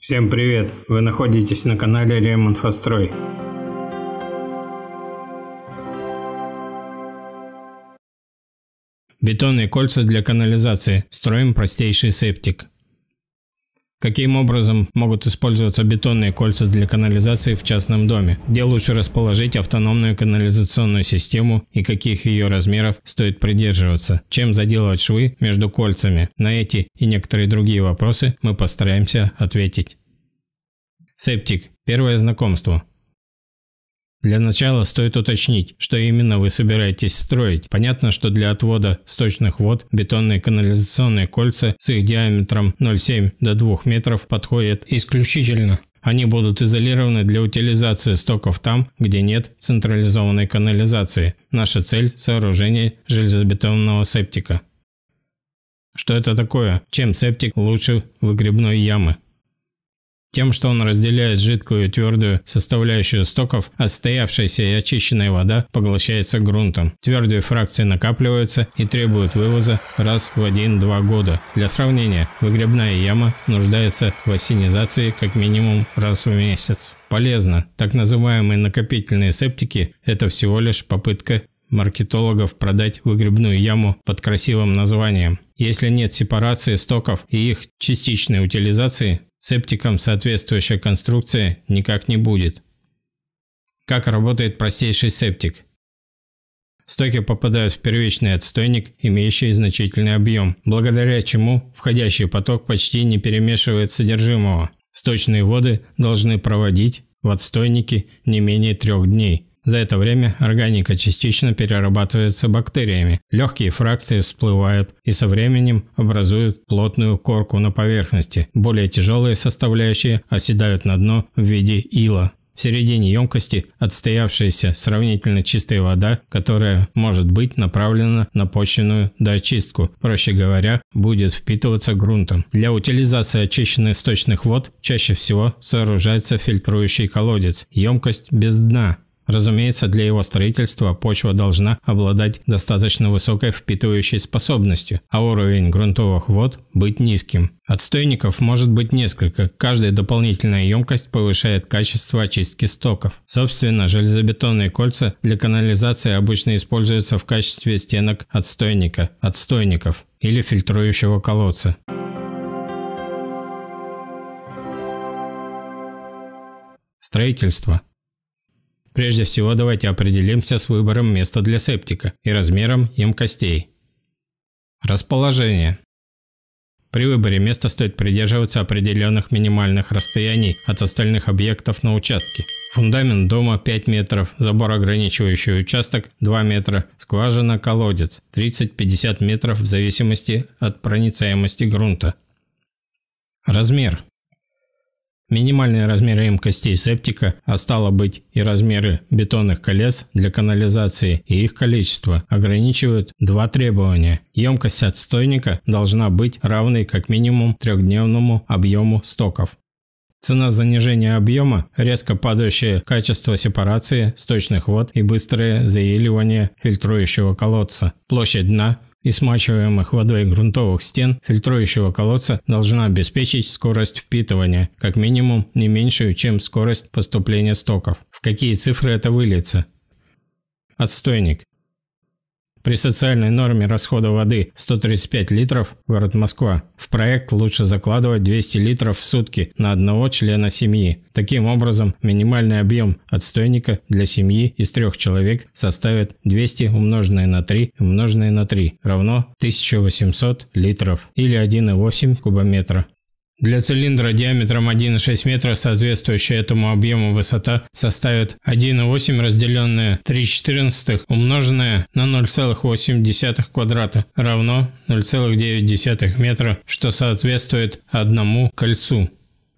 Всем привет! Вы находитесь на канале Ремонтфострой. Бетонные кольца для канализации. Строим простейший септик. Каким образом могут использоваться бетонные кольца для канализации в частном доме? Где лучше расположить автономную канализационную систему и каких ее размеров стоит придерживаться? Чем заделывать швы между кольцами? На эти и некоторые другие вопросы мы постараемся ответить. Септик. Первое знакомство. Для начала стоит уточнить, что именно вы собираетесь строить. Понятно, что для отвода сточных вод бетонные канализационные кольца с их диаметром 0,7 до 2 метров подходят исключительно. Они будут изолированы для утилизации стоков там, где нет централизованной канализации. Наша цель – сооружение железобетонного септика. Что это такое? Чем септик лучше выгребной ямы? Тем, что он разделяет жидкую и твердую составляющую стоков, отстоявшаяся и очищенная вода поглощается грунтом. Твердые фракции накапливаются и требуют вывоза раз в 1-2 года. Для сравнения, выгребная яма нуждается в осенизации как минимум раз в месяц. Полезно. Так называемые накопительные септики – это всего лишь попытка маркетологов продать выгребную яму под красивым названием. Если нет сепарации стоков и их частичной утилизации, септиком соответствующая конструкция никак не будет. Как работает простейший септик? Стоки попадают в первичный отстойник, имеющий значительный объем, благодаря чему входящий поток почти не перемешивает содержимого. Сточные воды должны проводить в отстойнике не менее трех дней – за это время органика частично перерабатывается бактериями, легкие фракции всплывают и со временем образуют плотную корку на поверхности. Более тяжелые составляющие оседают на дно в виде ила. В середине емкости отстоявшаяся сравнительно чистая вода, которая может быть направлена на почвенную доочистку, проще говоря, будет впитываться грунтом. Для утилизации очищенных сточных вод чаще всего сооружается фильтрующий колодец, емкость без дна – Разумеется, для его строительства почва должна обладать достаточно высокой впитывающей способностью, а уровень грунтовых вод быть низким. Отстойников может быть несколько, каждая дополнительная емкость повышает качество очистки стоков. Собственно, железобетонные кольца для канализации обычно используются в качестве стенок отстойника, отстойников или фильтрующего колодца. Строительство Прежде всего, давайте определимся с выбором места для септика и размером емкостей. Расположение. При выборе места стоит придерживаться определенных минимальных расстояний от остальных объектов на участке. Фундамент дома 5 метров, забор, ограничивающий участок 2 метра, скважина, колодец 30-50 метров в зависимости от проницаемости грунта. Размер. Минимальные размеры емкостей септика, а стало быть и размеры бетонных колец для канализации и их количество ограничивают два требования. Емкость отстойника должна быть равной как минимум трехдневному объему стоков. Цена занижения объема, резко падающее качество сепарации сточных вод и быстрое заиливание фильтрующего колодца. Площадь дна – и смачиваемых водой грунтовых стен фильтрующего колодца должна обеспечить скорость впитывания, как минимум не меньшую, чем скорость поступления стоков. В какие цифры это выльется? Отстойник. При социальной норме расхода воды 135 литров, город Москва, в проект лучше закладывать 200 литров в сутки на одного члена семьи. Таким образом, минимальный объем отстойника для семьи из трех человек составит 200 умноженное на 3 умноженное на 3 равно 1800 литров или 1,8 кубометра. Для цилиндра диаметром 1,6 метра соответствующая этому объему высота составит 1,8 разделенное 3,14 умноженное на 0,8 квадрата равно 0,9 метра, что соответствует одному кольцу.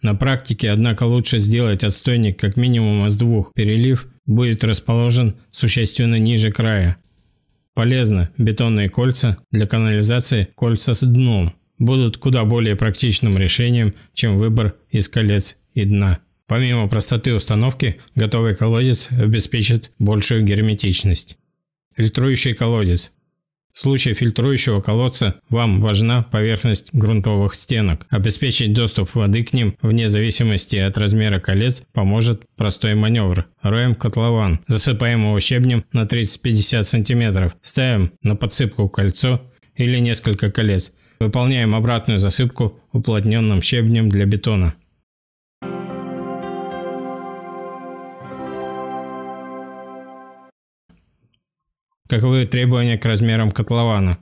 На практике, однако, лучше сделать отстойник как минимум из двух. Перелив будет расположен существенно ниже края. Полезно бетонные кольца для канализации, кольца с дном – будут куда более практичным решением, чем выбор из колец и дна. Помимо простоты установки, готовый колодец обеспечит большую герметичность. Фильтрующий колодец. В случае фильтрующего колодца вам важна поверхность грунтовых стенок. Обеспечить доступ воды к ним вне зависимости от размера колец поможет простой маневр. Роем котлован, засыпаем его щебнем на 30-50 см, ставим на подсыпку кольцо или несколько колец – Выполняем обратную засыпку уплотненным щебнем для бетона. Каковы требования к размерам котлована?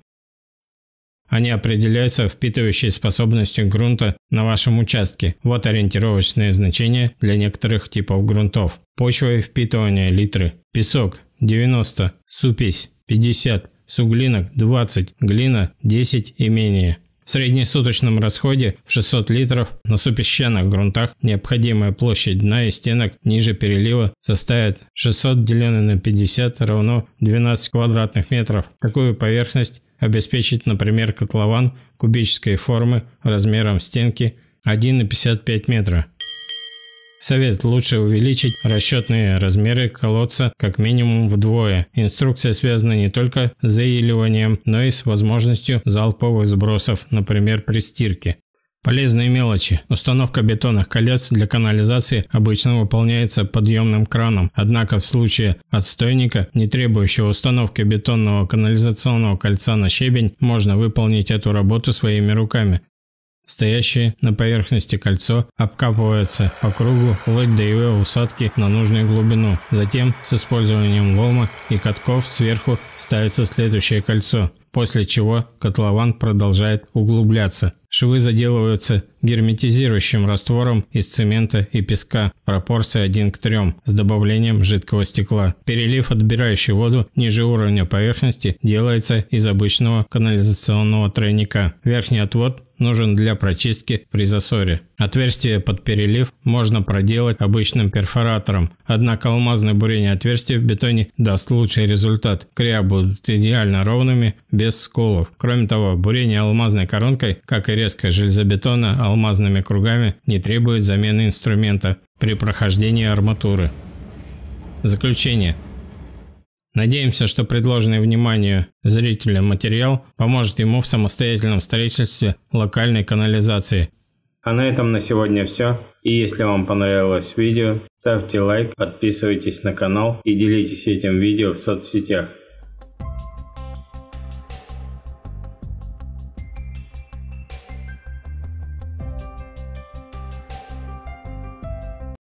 Они определяются впитывающей способностью грунта на вашем участке. Вот ориентировочные значения для некоторых типов грунтов. Почва впитывания литры. Песок – 90. Супесь – 50 суглинок 20, глина 10 и менее. В среднесуточном расходе в 600 литров на супесчаных грунтах необходимая площадь дна и стенок ниже перелива составит 600 деленное на 50 равно 12 квадратных метров. Такую поверхность обеспечит, например, котлован кубической формы размером стенки 1,55 метра. Совет. Лучше увеличить расчетные размеры колодца как минимум вдвое. Инструкция связана не только с заиливанием, но и с возможностью залповых сбросов, например, при стирке. Полезные мелочи. Установка бетонных колец для канализации обычно выполняется подъемным краном, однако в случае отстойника, не требующего установки бетонного канализационного кольца на щебень, можно выполнить эту работу своими руками. Стоящее на поверхности кольцо обкапывается по кругу вплоть до его усадки на нужную глубину. Затем с использованием лома и катков сверху ставится следующее кольцо, после чего котлован продолжает углубляться. Швы заделываются герметизирующим раствором из цемента и песка в пропорции 1 к 3 с добавлением жидкого стекла. Перелив, отбирающий воду ниже уровня поверхности, делается из обычного канализационного тройника. Верхний отвод нужен для прочистки при засоре. Отверстие под перелив можно проделать обычным перфоратором, однако алмазное бурение отверстия в бетоне даст лучший результат. Кря будут идеально ровными, без сколов. Кроме того, бурение алмазной коронкой, как и резкая железобетона алмазными кругами, не требует замены инструмента при прохождении арматуры. Заключение. Надеемся, что предложенный вниманию зрителям материал поможет ему в самостоятельном строительстве локальной канализации. А на этом на сегодня все. И если вам понравилось видео, ставьте лайк, подписывайтесь на канал и делитесь этим видео в соцсетях.